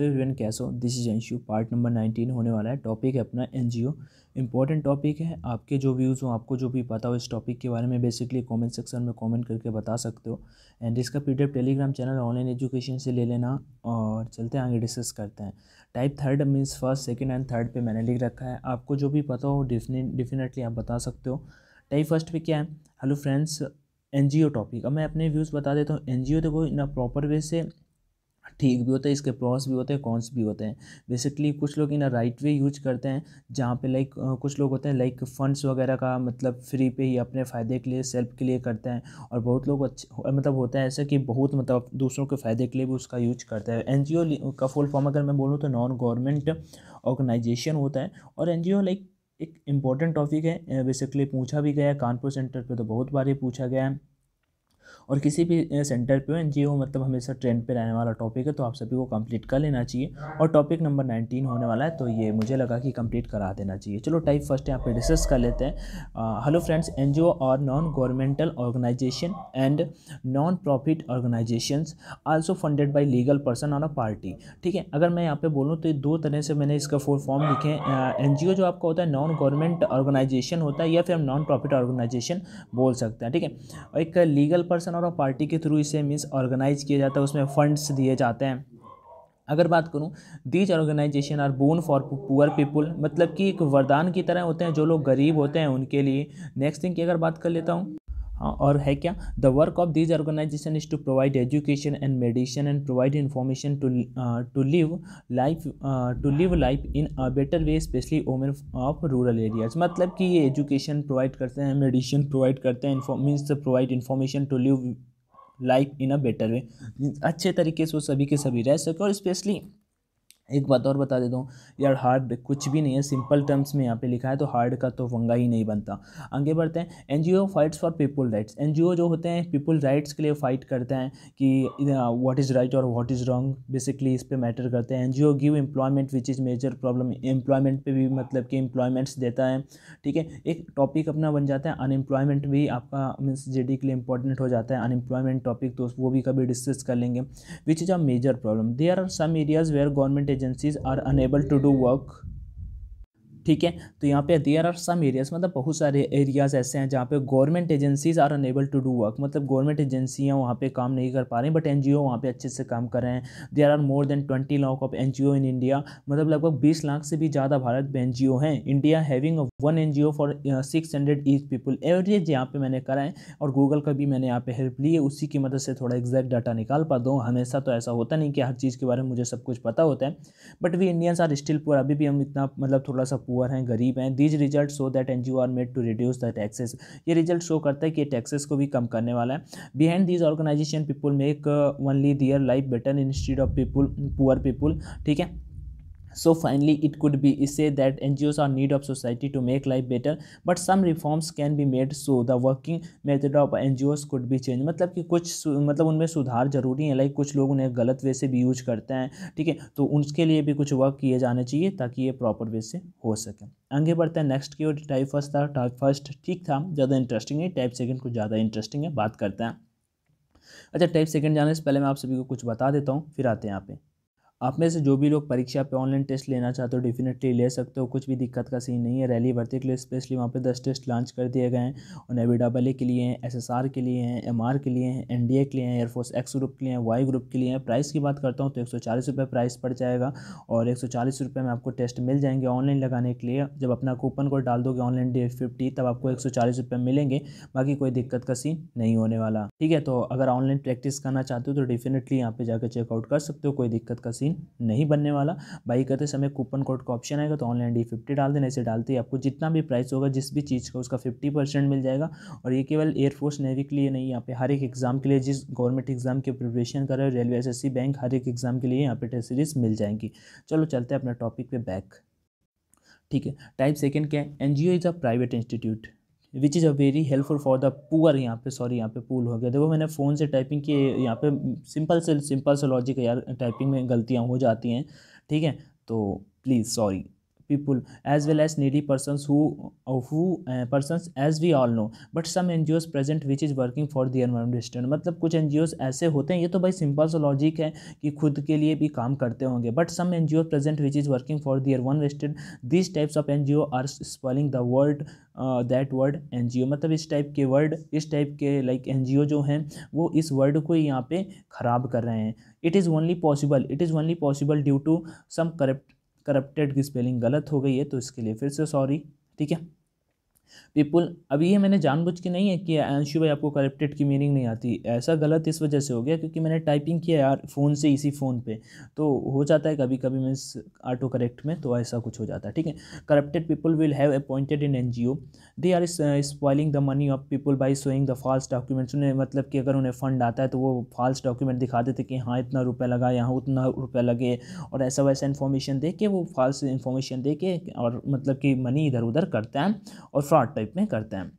तो एवरीवन कैसे हो this is Anshu part number nineteen होने वाला है टॉपिक है अपना N G O important topic है आपके जो व्यूज़ हो आपको जो भी पता हो इस टॉपिक के बारे में बेसिकली कमेंट सेक्शन में कमेंट करके बता सकते हो एंड इसका P telegram channel online education से ले लेना और चलते आगे डिस्कस करते हैं type third means first second and third पर मैंने लिख रखा है आपको जो भी पता हो डेफिनेटली आप बता सकते हो टाइप फर्स्ट पे क्या है hello friends N G O topic अब मैं अपने व्यूज़ बता देता हूँ एन जी ओ देखो इन प्रॉपर वे से ठीक भी होता है इसके प्रॉस भी होते हैं कॉन्स भी होते हैं बेसिकली कुछ लोग इन राइट वे यूज करते हैं जहाँ पे लाइक कुछ लोग होते हैं लाइक फंड्स वगैरह का मतलब फ्री पे ही अपने फ़ायदे के लिए सेल्फ के लिए करते हैं और बहुत लोग अच्छे मतलब होता है ऐसा कि बहुत मतलब दूसरों के फ़ायदे के लिए भी उसका यूज करते हैं एन का फुल फॉर्म अगर मैं बोलूँ तो नॉन गवर्नमेंट ऑर्गेनाइजेशन होता है और एन लाइक एक इम्पॉर्टेंट टॉपिक है बेसिकली पूछा भी गया है कानपुर सेंटर पर तो बहुत बार ही पूछा गया है और किसी भी सेंटर पे हो एन मतलब हमेशा ट्रेंड पे रहने वाला टॉपिक है तो आप सभी को कंप्लीट कर लेना चाहिए और टॉपिक नंबर नाइनटीन होने वाला है तो ये मुझे लगा कि कंप्लीट करा देना चाहिए चलो टाइप फर्स्ट यहाँ पे डिस्कस कर लेते हैं हेलो फ्रेंड्स एन और non governmental organisation and non profit organisation also funded by legal person और अ पार्टी ठीक है अगर मैं यहाँ पे बोलूँ तो ये दो तरह से मैंने इसका फोर फॉर्म लिखे हैं एन जो आपका होता है नॉन गवर्नमेंट ऑर्गेनाइजेशन होता है या फिर हम नॉन प्रॉफिट ऑर्गेनाइजेशन बोल सकते हैं ठीक है एक लीगल पर्सन और पार्टी के थ्रू इसे मीन्स ऑर्गेनाइज किया जाता है उसमें फंड्स दिए जाते हैं अगर बात करूँ these organisation are born for poor people मतलब कि एक वरदान की तरह होते हैं जो लोग गरीब होते हैं उनके लिए नेक्स्ट थिंग की अगर बात कर लेता हूँ हाँ, और है क्या the work of these organisation is to provide education and medicine and provide information to to live life to live life in a better way specially women of rural areas मतलब कि ये एजुकेशन प्रोवाइड करते हैं medicine provide करते हैं means provide information to live life in a better way अच्छे तरीके से वो सभी के सभी रह सके और स्पेशली एक बात और बता देता हूँ यार हार्ड कुछ भी नहीं है सिंपल टर्म्स में यहाँ पे लिखा है तो हार्ड का तो वंगा ही नहीं बनता आगे बढ़ते हैं NGO fights for people rights NGO जो होते हैं पीपल राइट्स के लिए फ़ाइट करते हैं कि व्हाट इज़ राइट और व्हाट इज़ रॉन्ग बेसिकली इस पर मैटर करते हैं and give employment which is major problem employment पर भी मतलब कि एम्प्लॉयमेंट्स देता है ठीक है एक टॉपिक अपना बन जाता है अनएम्प्लॉयमेंट भी आपका मीन्स जे के लिए इंपॉर्टेंट हो जाता है अनएम्प्लॉयमेंट टॉपिक तो वो भी कभी डिस्कस कर लेंगे which is a major problem there are some areas where government agencies are unable to do work ठीक है तो यहाँ पे देयर आर सम एरियाज़ मतलब बहुत सारे एरियाज़ ऐसे हैं जहाँ पे government agencies are unable to do work मतलब गवर्नमेंट एजेंसियाँ वहाँ पे काम नहीं कर पा रही बट एन जी ओ वहाँ पर अच्छे से काम कर रहे हैं there are more than twenty lakh of N G O in India मतलब लगभग बीस लाख से भी ज़्यादा भारत में एन जी हैं India having one N G O for six hundred each people average यहाँ पर मैंने करा है और गूगल का भी मैंने यहाँ पर हेल्प ली है उसी की मदद से थोड़ा एग्जैक्ट डाटा निकाल पा दो हमेशा तो ऐसा होता नहीं कि हर चीज़ के बारे में मुझे सब कुछ पता होता है but we Indians are still poor अभी भी हम इतना मतलब थोड़ा सा पुअर हैं गरीब हैं these result show that N G are made to reduce the taxes ये रिजल्ट शो करता है कि टैक्सेस को भी कम करने वाला है behind these organisation people make only their life better institute of people poor people ठीक है So finally, it could be said that NGOs are need of society to make life better, but some reforms can be made so the working method of NGOs could be changed. मतलब कि कुछ मतलब उनमें सुधार जरूरी है like कुछ लोग उन्हें गलत वे से भी यूज करते हैं ठीक है तो उनके लिए भी कुछ वर्क किए जाने चाहिए ताकि ये प्रॉपर वे से हो सके आगे बढ़ते हैं नेक्स्ट की ओर टाइप फर्स्ट था टाइप फर्स्ट ठीक था ज़्यादा इंटरेस्टिंग है टाइप सेकेंड कुछ ज़्यादा इंटरेस्टिंग है बात करते हैं अच्छा टाइप सेकेंड जाने से पहले मैं आप सभी को कुछ बता देता हूँ फिर आते हैं यहाँ पे आप में से जो भी लोग परीक्षा पे ऑनलाइन टेस्ट लेना चाहते हो डेफिनेटली ले सकते हो कुछ भी दिक्कत का सीन नहीं है रैली भर्ती के लिए स्पेशली वहाँ पे दस टेस्ट लॉन्च कर दिए गए हैं और नेवी डबल ए के लिए हैं एसएसआर के लिए हैं एमआर के लिए हैं एनडीए के लिए हैं एयरफोर्स एक्स ग्रुप के लिए हैं वाई ग्रुप के लिए हैं प्राइस की बात करता हूँ तो एक प्राइस पड़ जाएगा और एक में आपको टेस्ट मिल जाएंगे ऑनलाइन लगाने के लिए जब अपना कूपन कोड डाल दोगे ऑनलाइन डे फिफ्टी तब आपको एक मिलेंगे बाकी कोई दिक्कत का सीन नहीं होने वाला ठीक है तो अगर ऑनलाइन प्रैक्टिस करना चाहते हो तो डेफिनेटली यहाँ पर जाकर चेकआउट कर सकते हो कोई दिक्कत का सीन लेकिन नहीं बनने वाला बाई करते समय कूपन कोड का ऑप्शन आएगा तो ऑनलाइन डी फिफ्टी डाल देना ऐसे डालते ही आपको जितना भी प्राइस होगा जिस भी चीज़ का उसका फिफ्टी परसेंट मिल जाएगा और ये केवल एयरफोर्स नेवी के लिए नहीं यहाँ पे हर एक एग्ज़ाम के लिए जिस गवर्नमेंट एग्ज़ाम की प्रिपरेशन कर रहे हो रेलवे एस बैंक हर एक एग्ज़ाम के लिए यहाँ पे टेस्ट सीरीज़ मिल जाएंगी चलो चलते हैं अपने टॉपिक पे बैक ठीक है टाइप सेकेंड क्या है N is a private institute which is a very helpful for the poor यहाँ पे सॉरी यहाँ पे पूल हो गया देखो मैंने फ़ोन से टाइपिंग की यहाँ पे सिंपल से सिंपल से लॉजिक यार टाइपिंग में गलतियाँ हो जाती हैं ठीक है तो please sorry people as well as needy persons who as we all know but some N G Os present which is working for the environment मतलब कुछ एन जी ओज ऐसे होते हैं ये तो भाई सिंपल सा लॉजिक है कि खुद के लिए भी काम करते होंगे but some N G Os present which is working for their one wasted this types of N G O are spelling the word that word N G O मतलब इस टाइप के वर्ड इस टाइप के like an G ओ जो हैं वो इस word को यहाँ पे ख़राब कर रहे हैं it is only possible it is only possible due to some corrupt corrupted की स्पेलिंग गलत हो गई है तो इसके लिए फिर से सॉरी ठीक है पीपुल अब ये मैंने जानबूझ के नहीं है कि अंशु भाई आपको करप्टेड की मीनिंग नहीं आती ऐसा गलत इस वजह से हो गया क्योंकि मैंने टाइपिंग किया यार फ़ोन से इसी फ़ोन पे तो हो जाता है कभी कभी मिस ऑटो करेक्ट में तो ऐसा कुछ हो जाता है ठीक है corrupted people will have appointed in N G O they are spoiling the money of people by showing the false documents उन्हें मतलब कि अगर उन्हें फ़ंड आता है तो वो फॉल्स डॉक्यूमेंट दिखा देते कि हाँ इतना रुपया लगा यहाँ उतना रुपया लगे और ऐसा वैसा इन्फॉर्मेशन दे के वो फॉल्स इन्फॉर्मेशन दे के और मतलब कि मनी इधर उधर करते हैं और फ्रॉड टाइप में करते हैं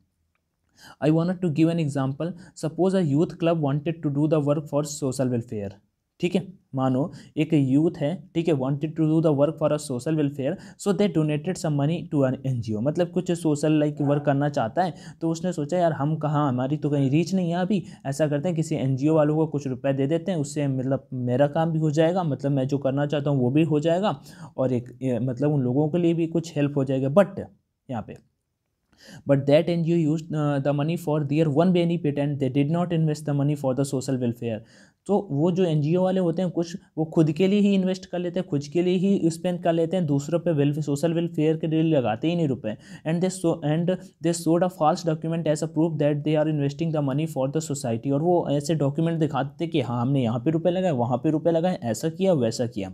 I want to give an example suppose a youth club wanted to do the work for social welfare ठीक है मानो एक यूथ है ठीक है wanted to do the work for a social welfare so they donated some money to an NGO मतलब कुछ social like work करना चाहता है तो उसने सोचा यार हम कहाँ हमारी तो कहीं रीच नहीं है अभी ऐसा करते हैं किसी एनजीओ वालों को कुछ रुपए दे देते हैं उससे मतलब मेरा काम भी हो जाएगा मतलब मैं जो करना चाहता हूँ वो भी हो जाएगा और एक मतलब उन लोगों के लिए भी कुछ हेल्प हो जाएगा बट यहाँ पर but that ngo used uh, the money for their one benefit e and they did not invest the money for the social welfare तो वो जो एन वाले होते हैं कुछ वो खुद के लिए ही इन्वेस्ट कर लेते हैं खुद के लिए ही स्पेंड कर लेते हैं दूसरों पे वेल सोशल वेलफेयर के लिए लगाते ही नहीं रुपए and they so and they showed a false document as a proof that they are investing the money for the society और वो ऐसे डॉक्यूमेंट दिखाते कि हाँ हमने यहाँ पे रुपये लगाए वहाँ पर रुपये लगाए ऐसा किया वैसा किया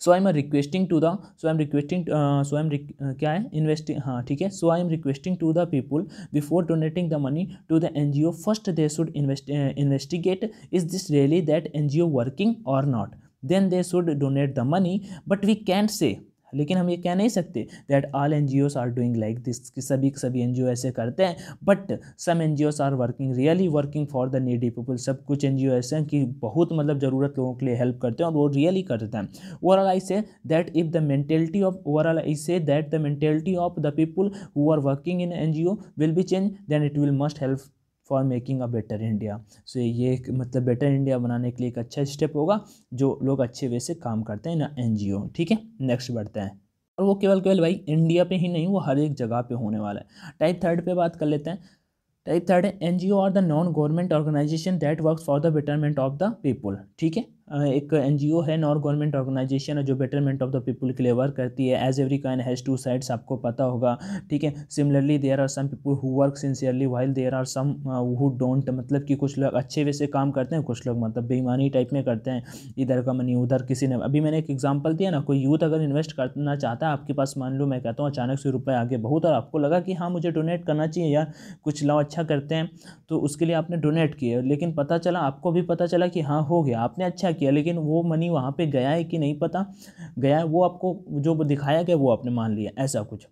so I am requesting to the so I am requesting so I am क्या है इन्वेस्टिंग हाँ ठीक है so I am requesting to the people before donating the money to the N G O first they should investigate is this really that N G O working और not then they should donate the money but we can't say लेकिन हम ये कह नहीं सकते that all N G Os are doing like this कि सभी सभी एन जी ओ ऐसे करते हैं but some N G Os are working really working for the needy people सब कुछ एन जी ओ ऐसे हैं कि बहुत मतलब ज़रूरत लोगों के लिए हेल्प करते हैं और वो रियली करते हैं overall I say that if the mentality of overall I say that the mentality of the people who are working in N G O will be change then it will must help for making a better India so ये मतलब better India बनाने के लिए एक अच्छा step होगा जो लोग अच्छे वे से काम करते हैं ना एन ठीक है नेक्स्ट बढ़ते हैं और वो केवल केवल भाई इंडिया पे ही नहीं वो हर एक जगह पे होने वाला है टाइप थर्ड पे बात कर लेते हैं टाइप थर्ड है N G O are the non government organisation that work for the betterment of the people ठीक है एक एनजीओ है नॉन गवर्नमेंट ऑर्गेनाइजेशन है जो बेटरमेंट ऑफ द पीपल के लिए वर्क करती है as every coin has two sides आपको पता होगा ठीक है similarly there are some people who work sincerely while there are some who don't मतलब कि कुछ लोग अच्छे वे से काम करते हैं कुछ लोग मतलब बेईमानी टाइप में करते हैं इधर का मनी उधर किसी ने अभी मैंने एक एग्जाम्पल दिया ना कोई यूथ अगर इन्वेस्ट करना चाहता है आपके पास मान लो मैं कहता हूँ अचानक से रुपये आगे बहुत और आपको लगा कि हाँ मुझे डोनेट करना चाहिए यार कुछ लोग अच्छा करते हैं तो उसके लिए आपने डोनेट किया लेकिन पता चला आपको भी पता चला कि हाँ हो गया आपने अच्छा किया लेकिन वो मनी वहाँ पर गया है कि नहीं पता गया है वो आपको जो दिखाया गया वो आपने मान लिया ऐसा कुछ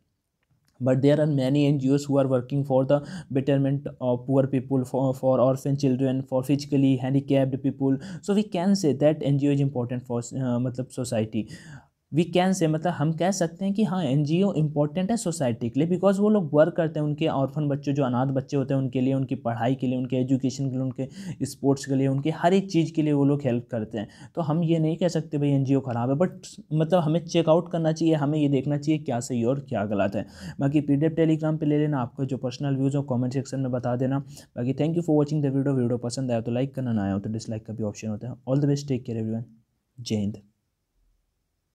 but there are many N G Os who are working for the betterment of poor people for orphan children for physically handicapped people so we can say that N G O is important for मतलब society we can say मतलब हम कह सकते हैं कि हाँ N G O important है society के लिए बिकॉज वो लोग वर्क करते हैं उनके ऑर्फन बच्चे जो अनाथ बच्चे होते हैं उनके लिए उनकी पढ़ाई के लिए उनके एजुकेशन के लिए उनके स्पोर्ट्स के लिए उनके हर एक चीज़ के लिए वो लोग हेल्प करते हैं तो हम ये नहीं कह सकते भाई एन जी ओ ख़राब है बट मतलब हमें चेकआउट करना चाहिए हमें ये देखना चाहिए क्या सही और क्या गलत है बाकी पी डी एफ टेलीग्राम पर ले लेना आपका जो पर्सनल व्यूज़ हो कॉमेंट सेक्शन में बता देना बाकी thank you for watching the video video पसंद आया तो लाइक करना ना आया हो तो डिसलाइक का भी ऑप्शन होता है all the best take care one जय हिंद